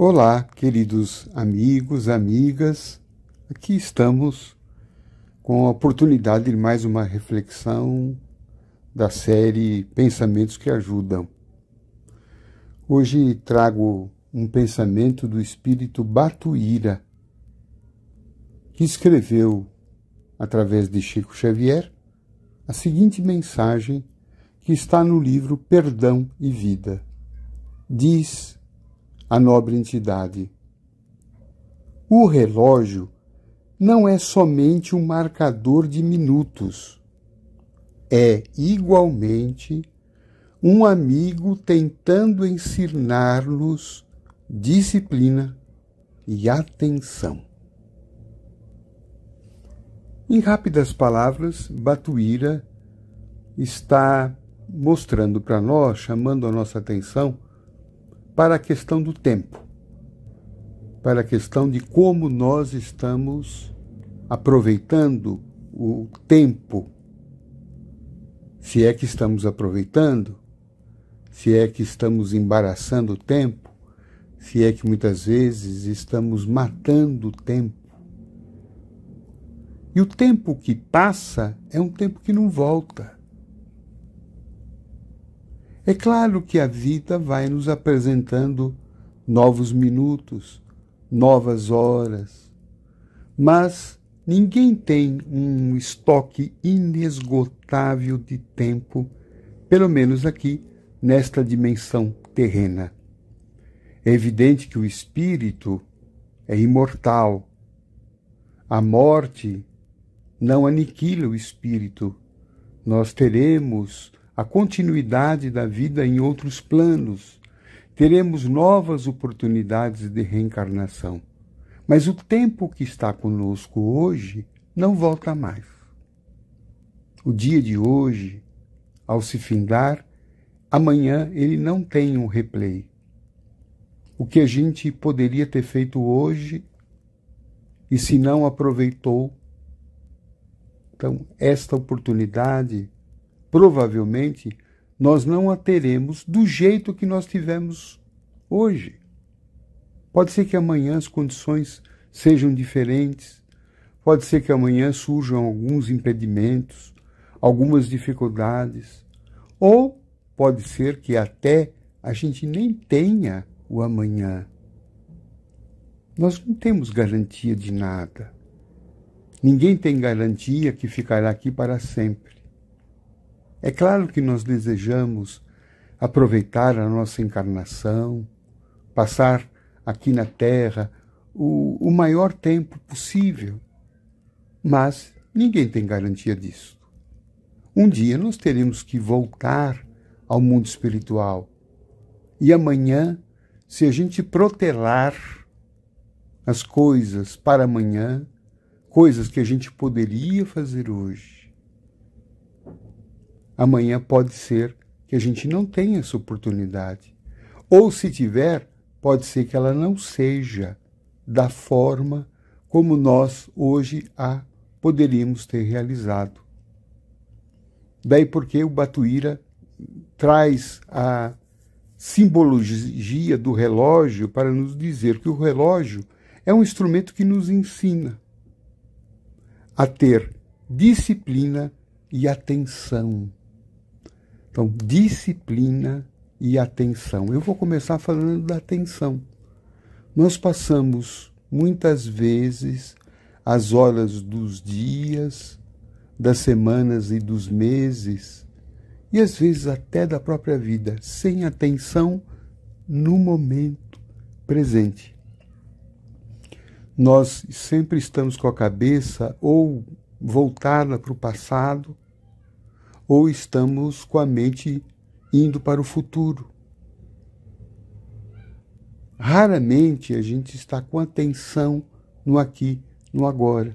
Olá, queridos amigos, amigas. Aqui estamos com a oportunidade de mais uma reflexão da série Pensamentos que Ajudam. Hoje trago um pensamento do espírito Batuíra, que escreveu, através de Chico Xavier, a seguinte mensagem que está no livro Perdão e Vida. Diz a nobre entidade. O relógio não é somente um marcador de minutos, é igualmente um amigo tentando ensinar-nos disciplina e atenção. Em rápidas palavras, Batuíra está mostrando para nós, chamando a nossa atenção, para a questão do tempo, para a questão de como nós estamos aproveitando o tempo, se é que estamos aproveitando, se é que estamos embaraçando o tempo, se é que muitas vezes estamos matando o tempo. E o tempo que passa é um tempo que não volta. É claro que a vida vai nos apresentando novos minutos, novas horas, mas ninguém tem um estoque inesgotável de tempo, pelo menos aqui nesta dimensão terrena. É evidente que o espírito é imortal. A morte não aniquila o espírito. Nós teremos a continuidade da vida em outros planos. Teremos novas oportunidades de reencarnação. Mas o tempo que está conosco hoje não volta mais. O dia de hoje, ao se findar, amanhã ele não tem um replay. O que a gente poderia ter feito hoje e se não aproveitou. Então, esta oportunidade provavelmente nós não a teremos do jeito que nós tivemos hoje. Pode ser que amanhã as condições sejam diferentes, pode ser que amanhã surjam alguns impedimentos, algumas dificuldades, ou pode ser que até a gente nem tenha o amanhã. Nós não temos garantia de nada. Ninguém tem garantia que ficará aqui para sempre. É claro que nós desejamos aproveitar a nossa encarnação, passar aqui na Terra o, o maior tempo possível, mas ninguém tem garantia disso. Um dia nós teremos que voltar ao mundo espiritual e amanhã, se a gente protelar as coisas para amanhã, coisas que a gente poderia fazer hoje, Amanhã pode ser que a gente não tenha essa oportunidade. Ou se tiver, pode ser que ela não seja da forma como nós hoje a poderíamos ter realizado. Daí porque o Batuíra traz a simbologia do relógio para nos dizer que o relógio é um instrumento que nos ensina a ter disciplina e atenção. Então, disciplina e atenção. Eu vou começar falando da atenção. Nós passamos muitas vezes as horas dos dias, das semanas e dos meses, e às vezes até da própria vida, sem atenção no momento presente. Nós sempre estamos com a cabeça ou voltada para o passado ou estamos com a mente indo para o futuro. Raramente a gente está com atenção no aqui, no agora.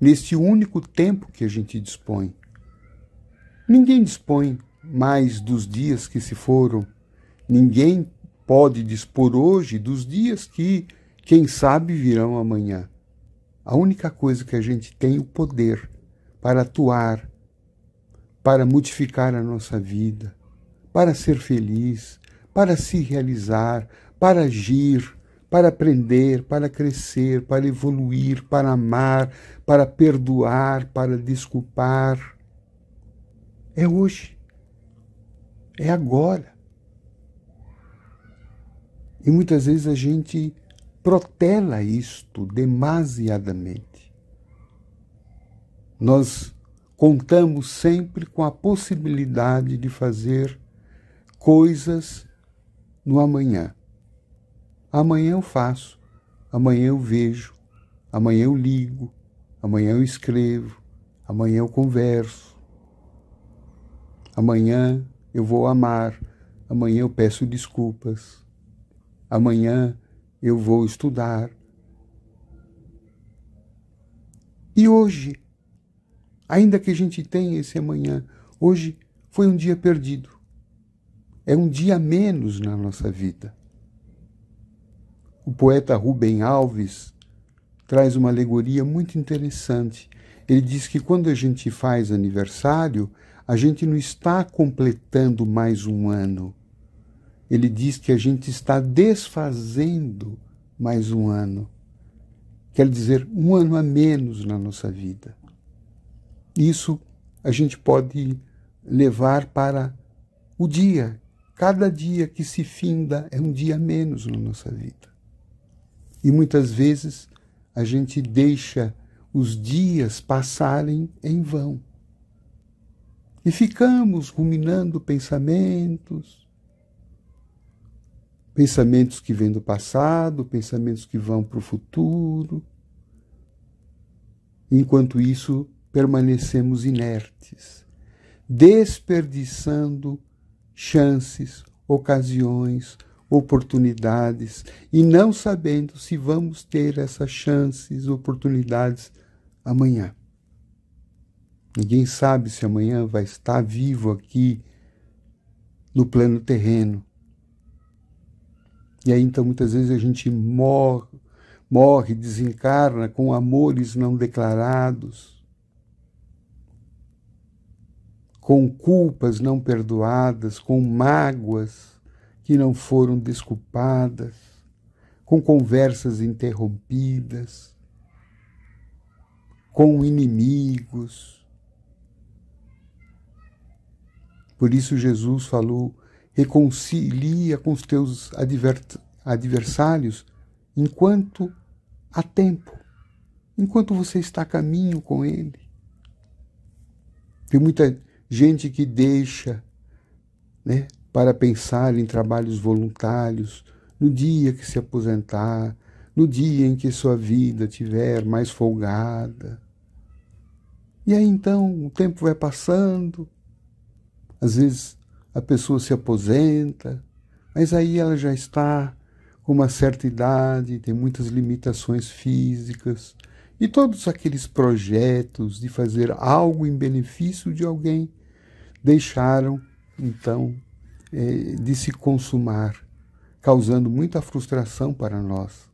Neste único tempo que a gente dispõe. Ninguém dispõe mais dos dias que se foram. Ninguém pode dispor hoje dos dias que, quem sabe, virão amanhã. A única coisa que a gente tem é o poder para atuar para modificar a nossa vida, para ser feliz, para se realizar, para agir, para aprender, para crescer, para evoluir, para amar, para perdoar, para desculpar. É hoje. É agora. E muitas vezes a gente protela isto demasiadamente. Nós contamos sempre com a possibilidade de fazer coisas no amanhã. Amanhã eu faço, amanhã eu vejo, amanhã eu ligo, amanhã eu escrevo, amanhã eu converso, amanhã eu vou amar, amanhã eu peço desculpas, amanhã eu vou estudar. E hoje Ainda que a gente tenha esse amanhã, hoje foi um dia perdido. É um dia menos na nossa vida. O poeta Rubem Alves traz uma alegoria muito interessante. Ele diz que quando a gente faz aniversário, a gente não está completando mais um ano. Ele diz que a gente está desfazendo mais um ano. Quer dizer, um ano a menos na nossa vida. Isso a gente pode levar para o dia. Cada dia que se finda é um dia menos na nossa vida. E muitas vezes a gente deixa os dias passarem em vão. E ficamos ruminando pensamentos, pensamentos que vêm do passado, pensamentos que vão para o futuro. Enquanto isso, permanecemos inertes, desperdiçando chances, ocasiões, oportunidades e não sabendo se vamos ter essas chances, oportunidades amanhã. Ninguém sabe se amanhã vai estar vivo aqui no plano terreno. E aí então muitas vezes a gente morre, morre, desencarna com amores não declarados, com culpas não perdoadas, com mágoas que não foram desculpadas, com conversas interrompidas, com inimigos. Por isso Jesus falou: reconcilia com os teus adversários enquanto há tempo, enquanto você está a caminho com ele. Tem muita gente que deixa né, para pensar em trabalhos voluntários no dia que se aposentar, no dia em que sua vida tiver mais folgada. E aí então o tempo vai passando, às vezes a pessoa se aposenta, mas aí ela já está com uma certa idade, tem muitas limitações físicas, e todos aqueles projetos de fazer algo em benefício de alguém, deixaram então eh, de se consumar, causando muita frustração para nós.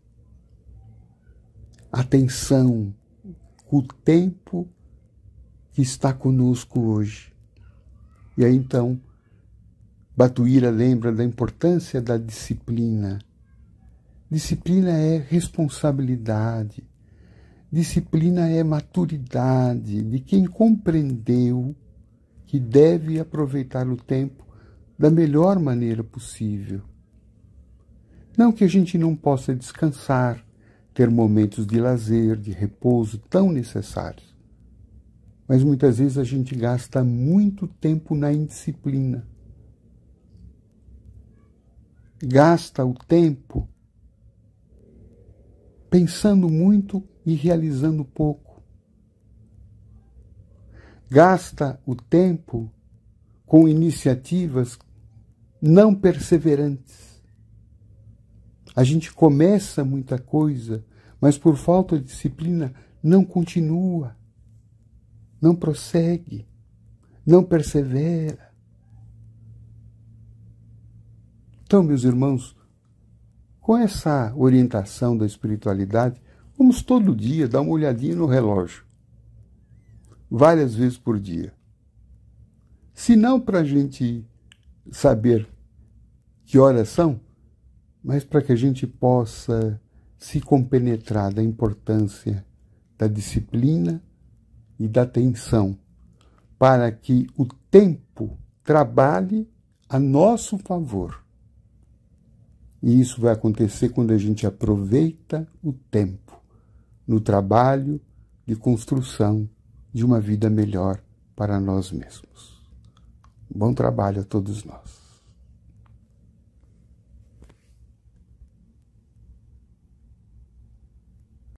Atenção, o tempo que está conosco hoje. E aí então, Batuíra lembra da importância da disciplina. Disciplina é responsabilidade, Disciplina é maturidade de quem compreendeu que deve aproveitar o tempo da melhor maneira possível. Não que a gente não possa descansar, ter momentos de lazer, de repouso tão necessários. Mas muitas vezes a gente gasta muito tempo na indisciplina. Gasta o tempo pensando muito e realizando pouco. Gasta o tempo com iniciativas não perseverantes. A gente começa muita coisa, mas por falta de disciplina não continua, não prossegue, não persevera. Então, meus irmãos, com essa orientação da espiritualidade, Vamos todo dia dar uma olhadinha no relógio, várias vezes por dia. Se não para a gente saber que horas são, mas para que a gente possa se compenetrar da importância da disciplina e da atenção, para que o tempo trabalhe a nosso favor. E isso vai acontecer quando a gente aproveita o tempo no trabalho de construção de uma vida melhor para nós mesmos. Bom trabalho a todos nós.